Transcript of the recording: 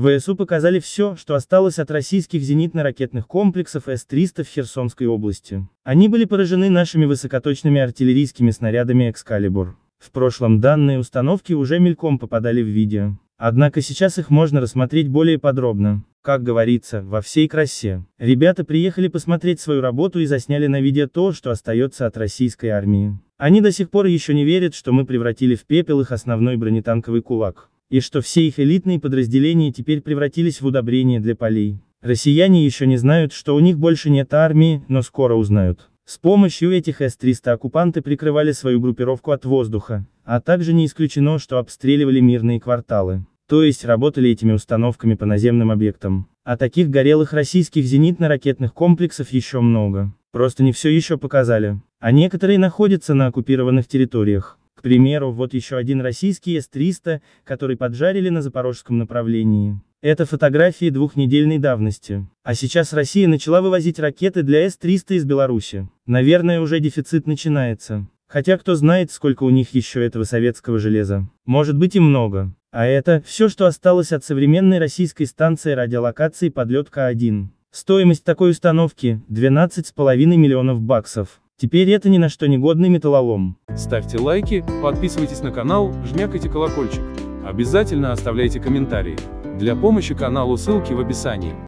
ВСУ показали все, что осталось от российских зенитно-ракетных комплексов С-300 в Херсонской области. Они были поражены нашими высокоточными артиллерийскими снарядами «Экскалибур». В прошлом данные установки уже мельком попадали в видео. Однако сейчас их можно рассмотреть более подробно. Как говорится, во всей красе. Ребята приехали посмотреть свою работу и засняли на видео то, что остается от российской армии. Они до сих пор еще не верят, что мы превратили в пепел их основной бронетанковый кулак и что все их элитные подразделения теперь превратились в удобрение для полей. Россияне еще не знают, что у них больше нет армии, но скоро узнают. С помощью этих С-300 оккупанты прикрывали свою группировку от воздуха, а также не исключено, что обстреливали мирные кварталы. То есть работали этими установками по наземным объектам. А таких горелых российских зенитно-ракетных комплексов еще много. Просто не все еще показали. А некоторые находятся на оккупированных территориях. К примеру, вот еще один российский С-300, который поджарили на запорожском направлении. Это фотографии двухнедельной давности. А сейчас Россия начала вывозить ракеты для С-300 из Беларуси. Наверное, уже дефицит начинается. Хотя кто знает, сколько у них еще этого советского железа. Может быть и много. А это, все что осталось от современной российской станции радиолокации подлетка 1. Стоимость такой установки – 12,5 миллионов баксов. Теперь это ни на что не годный металлолом. Ставьте лайки, подписывайтесь на канал, жмякайте колокольчик. Обязательно оставляйте комментарии. Для помощи каналу ссылки в описании.